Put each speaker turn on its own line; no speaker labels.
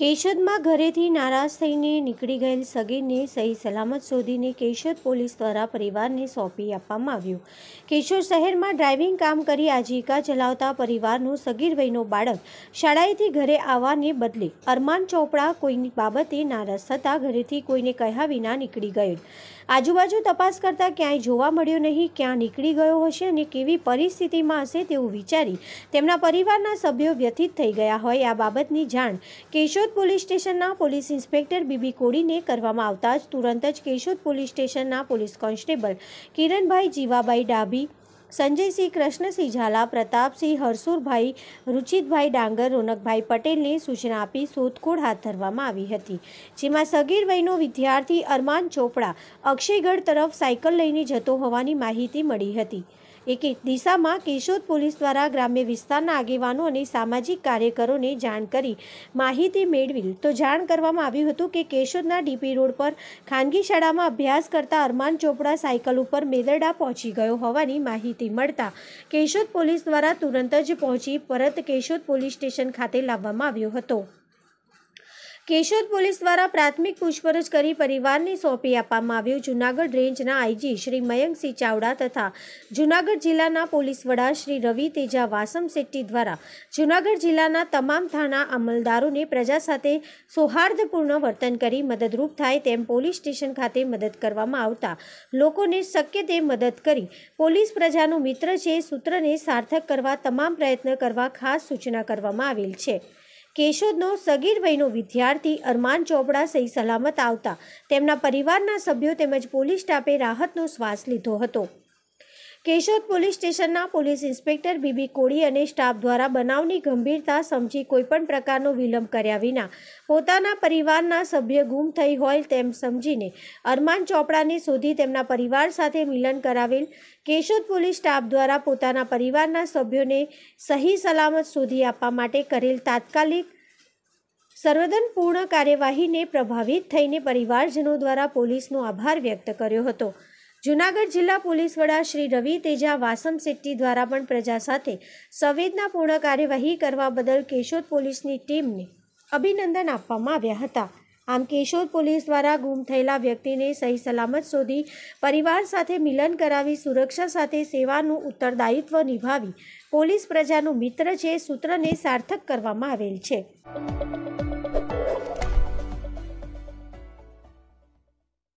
કેશોદમાં ઘરેથી નારાજ થઈને નીકળી ગયેલ સગીરને સહી સલામત શોધીને કેશોદ પોલીસ દ્વારા પરિવારને સોંપી આપવામાં આવ્યું કેશોદ શહેરમાં ડ્રાઇવિંગ કામ કરી આજીવિકા ચલાવતા પરિવારનો સગીર વયનો બાળક શાળાએથી ઘરે આવવાને બદલે અરમાન ચોપડા કોઈની બાબતે નારાજ થતાં ઘરેથી કોઈને કહ્યા વિના નીકળી ગયો આજુબાજુ તપાસ કરતાં ક્યાંય જોવા મળ્યો નહીં ક્યાં નીકળી ગયો હશે અને કેવી પરિસ્થિતિમાં હશે તેવું વિચારી તેમના પરિવારના સભ્યો વ્યથિત થઈ ગયા હોય આ બાબતની જાણ કેશોદ કેશોદ પોલીસ સ્ટેશનના પોલીસ ઇન્સ્પેક્ટર બીબી કોડીને કરવામાં આવતા જ તુરંત જ કેશોદ પોલીસ સ્ટેશનના પોલીસ કોન્સ્ટેબલ કિરણભાઈ જીવાભાઈ ડાભી સંજયસિંહ કૃષ્ણસિંહ ઝાલા પ્રતાપસિંહ હરસુરભાઈ રુચિતભાઈ ડાંગર રોનકભાઈ પટેલને સૂચના આપી શોધખોળ હાથ ધરવામાં આવી હતી જેમાં સગીર વયનો વિદ્યાર્થી અરમાન ચોપડા અક્ષયગઢ તરફ સાયકલ લઈને જતો હોવાની માહિતી મળી હતી એક દિશામાં કેશોદ પોલીસ દ્વારા ગ્રામ્ય વિસ્તારના આગેવાનો અને સામાજિક કાર્યકરોને જાણ કરી માહિતી મેળવી તો જાણ કરવામાં આવ્યું હતું કે કેશોદના ડીપી રોડ પર ખાનગી શાળામાં અભ્યાસ કરતા અરમાન ચોપડા સાયકલ ઉપર મેદરડા પહોંચી ગયો હોવાની માહિતી મળતા કેશોદ પોલીસ દ્વારા તુરંત જ પહોંચી પરત કેશોદ પોલીસ સ્ટેશન ખાતે લાવવામાં આવ્યો હતો કેશોદ પોલીસ દ્વારા પ્રાથમિક પૂછપરછ કરી પરિવારને સોંપી આપવામાં આવ્યું જૂનાગઢ રેન્જના આઈજી શ્રી મયંકસિંહ ચાવડા તથા જૂનાગઢ જિલ્લાના પોલીસ વડા શ્રી રવિ તેજા વાસમ શેટ્ટી દ્વારા જૂનાગઢ જિલ્લાના તમામ થાણા અમલદારોને પ્રજા સાથે સૌહાર્દપૂર્ણ વર્તન કરી મદદરૂપ થાય તેમ પોલીસ સ્ટેશન ખાતે મદદ કરવામાં આવતા લોકોને શક્ય તે મદદ કરી પોલીસ પ્રજાનો મિત્ર છે સૂત્રને સાર્થક કરવા તમામ પ્રયત્ન કરવા ખાસ સૂચના કરવામાં આવેલ છે કેશોદનો સગીર વયનો વિદ્યાર્થી અરમાન ચોપડા સહી સલામત આવતા તેમના પરિવારના સભ્યો તેમજ પોલીસ સ્ટાફે રાહતનો શ્વાસ લીધો હતો કેશોદ પોલીસ સ્ટેશનના પોલીસ ઇન્સ્પેક્ટર બીબી કોળી અને સ્ટાફ દ્વારા બનાવની ગંભીરતા સમજી કોઈપણ પ્રકારનો વિલંબ કર્યા વિના પોતાના પરિવારના સભ્ય ગુમ થઈ હોય તેમ સમજીને અરમાન ચોપડાને શોધી તેમના પરિવાર સાથે મિલન કરાવેલ કેશોદ પોલીસ સ્ટાફ દ્વારા પોતાના પરિવારના સભ્યોને સહી સલામત શોધી આપવા માટે કરેલ તાત્કાલિક સર્વદન કાર્યવાહીને પ્રભાવિત થઈને પરિવારજનો દ્વારા પોલીસનો આભાર વ્યક્ત કર્યો હતો જૂનાગઢ જિલ્લા પોલીસ વડા શ્રી રવિ તેજા વાસમ શેટ્ટી દ્વારા પણ પ્રજા સાથે સંવેદનાપૂર્ણ કાર્યવાહી કરવા બદલ કેશોદ પોલીસની ટીમને અભિનંદન આપવામાં આવ્યા હતા આમ કેશોદ પોલીસ દ્વારા ગુમ થયેલા વ્યક્તિને સહી સલામત શોધી પરિવાર સાથે મિલન કરાવી સુરક્ષા સાથે સેવાનું ઉત્તરદાયિત્વ નિભાવી પોલીસ પ્રજાનું મિત્ર છે સૂત્રને સાર્થક કરવામાં આવેલ છે